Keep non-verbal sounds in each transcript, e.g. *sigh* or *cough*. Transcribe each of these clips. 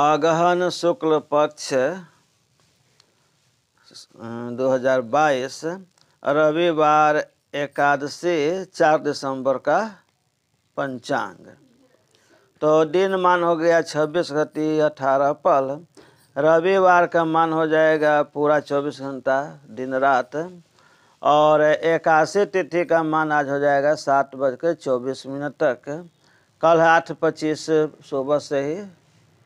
अगहन शुक्ल पक्ष 2022 अं, रविवार एकादशी चार दिसंबर का पंचांग तो दिन मान हो गया छब्बीस गति अठारह पल रविवार का मान हो जाएगा पूरा चौबीस घंटा दिन रात और एकादशी तिथि का मान आज हो जाएगा सात बज के चौबीस मिनट तक कल आठ पच्चीस सुबह से ही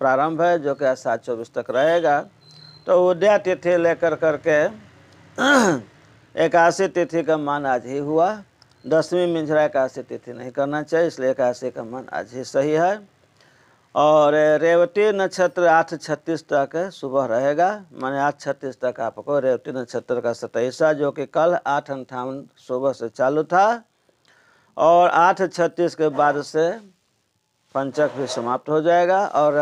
प्रारंभ है जो कि आज सात चौबीस तक रहेगा तो उदया तिथि लेकर करके *clears throat* एकादशी तिथि का मान आज ही हुआ दसवीं मिंजरा एकादशी तिथि नहीं करना चाहिए इसलिए एकादशी का मान आज ही सही है और रेवती नक्षत्र आठ छत्तीस तक सुबह रहेगा माने आठ छत्तीस तक आपको रेवती नक्षत्र का सतैसा जो कि कल आठ अंठावन सुबह से चालू था और आठ छत्तीस के बाद से पंचक भी समाप्त हो जाएगा और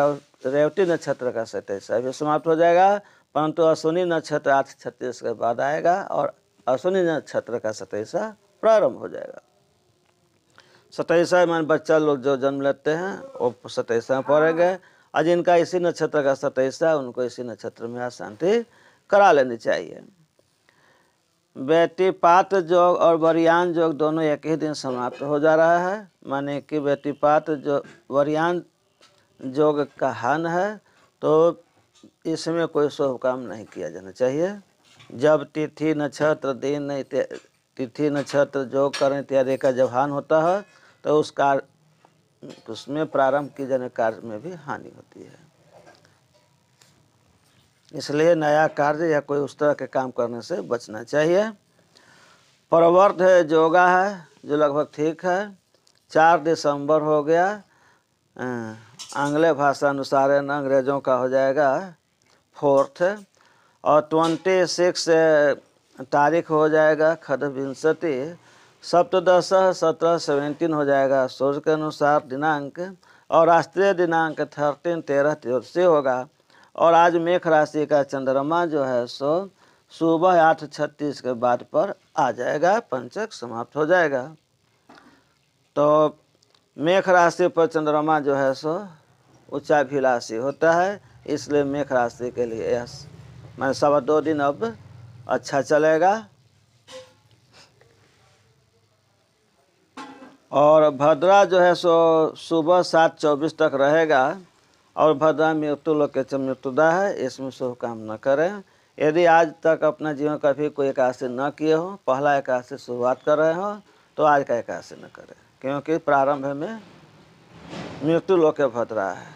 रेवती नक्षत्र का सत्ताईस अभी समाप्त हो जाएगा परंतु अश्विनी नक्षत्र आठ छत्तीस के बाद आएगा और अश्विनी नक्षत्र का सतैसा प्रारंभ हो जाएगा सतैसा मान बच्चा लोग जो जन्म लेते हैं वो में पड़ेंगे और जिनका इसी नक्षत्र का सतैसा उनको इसी नक्षत्र में अशांति करा लेनी चाहिए बेटी पात्र जोग और बरियान जोग दोनों एक ही दिन समाप्त हो जा रहा है माने कि बेटी पात्र जो वरियान योग का हान है तो इसमें कोई शुभ काम नहीं किया जाना चाहिए जब तिथि नक्षत्र दिन तिथि नक्षत्र योग करें इत्यादि का जब हान होता है तो उस कार्य उसमें प्रारंभ किए जाने कार्य में भी हानि होती है इसलिए नया कार्य या कोई उस तरह के काम करने से बचना चाहिए प्रवर्त है योगा है जो लगभग ठीक है चार दिसंबर हो गया अं, आंग्ल भाषा अनुसार अंग्रेज़ों का हो जाएगा फोर्थ और ट्वेंटी सिक्स तारीख हो जाएगा खद विंशति सप्तदश सत्रह सेवेंटीन हो जाएगा सूर्य के अनुसार दिनांक और राष्ट्रीय दिनांक थर्टीन तेरह तिरसी होगा और आज मेघ राशि का चंद्रमा जो है सो सुबह आठ छत्तीस के बाद पर आ जाएगा पंचक समाप्त हो जाएगा तो मेघ राशि पर चंद्रमा जो है सो उच्चाभिलाषी होता है इसलिए मेघ राशि के लिए यस मैं सवा दो दिन अब अच्छा चलेगा और भद्रा जो है सो सुबह सात चौबीस तक रहेगा और भद्रा मृत्यु लोग के मृत्युदा है इसमें शुभ काम न करें यदि आज तक अपना जीवन का भी कोई एकादशी न किए हो पहला एकादशी शुरुआत कर रहे हो तो आज का एकादशी न करें क्योंकि प्रारंभ में मृत्यु लोके भद्रा है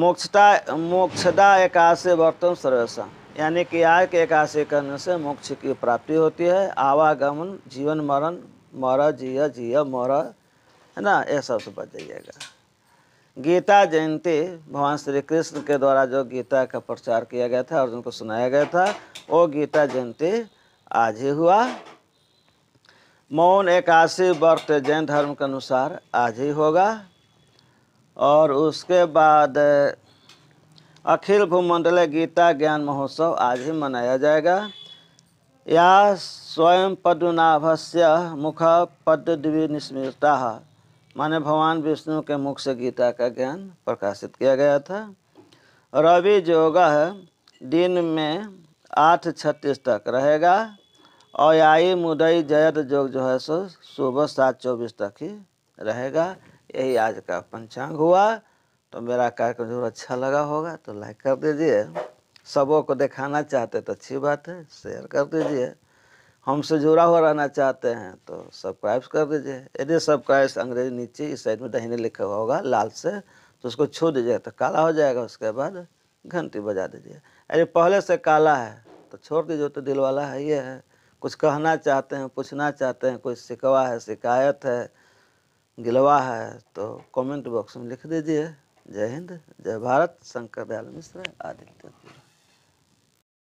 मोक्षता मोक्षदा एकाशी वर्तम सर्वेशम यानी कि आय के एकादशी करने से मोक्ष की प्राप्ति होती है आवागमन जीवन मरण मर जिया जिया मर है ना ये सब से बच जाइएगा गीता जयंती भगवान श्री कृष्ण के द्वारा जो गीता का प्रचार किया गया था अर्जुन को सुनाया गया था वो गीता जयंती आज ही हुआ मौन एकासी व्रत जैन धर्म के अनुसार आज ही होगा और उसके बाद अखिल भूमंडल गीता ज्ञान महोत्सव आज ही मनाया जाएगा या स्वयं पद्मनाभ से मुख पद्मस्मृता माने भगवान विष्णु के मुख से गीता का ज्ञान प्रकाशित किया गया था रवि योग दिन में आठ छत्तीस तक रहेगा अयाई मुदई जयत जोग जो है सो सुबह सात चौबीस तक ही रहेगा यही आज का पंचांग हुआ तो मेरा कार्यक्रम जरूर अच्छा लगा होगा तो लाइक कर दीजिए सबों को दिखाना चाहते तो अच्छी बात है शेयर कर दीजिए हमसे जुड़ा हुआ रहना चाहते हैं तो सब्सक्राइब कर दीजिए यदि सब्सक्राइब अंग्रेजी नीचे इस साइड में दहीने लिखा हुआ होगा लाल से तो उसको छू दीजिए तो काला हो जाएगा उसके बाद घंटी बजा दीजिए अरे पहले से काला है तो छोड़ दीजिए तो दिल वाला है ये है कुछ कहना चाहते हैं पूछना चाहते हैं कोई शिकवा है शिकायत है गिलवा है तो कमेंट बॉक्स में लिख दीजिए जय हिंद जय भारत शंकर दयाल मिश्र आदित्य